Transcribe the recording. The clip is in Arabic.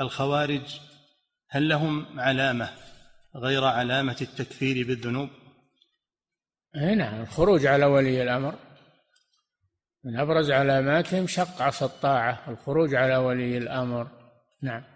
الخوارج هل لهم علامة غير علامة التكفير بالذنوب إيه نعم الخروج على ولي الأمر من أبرز علاماتهم شق عصا الطاعة الخروج على ولي الأمر نعم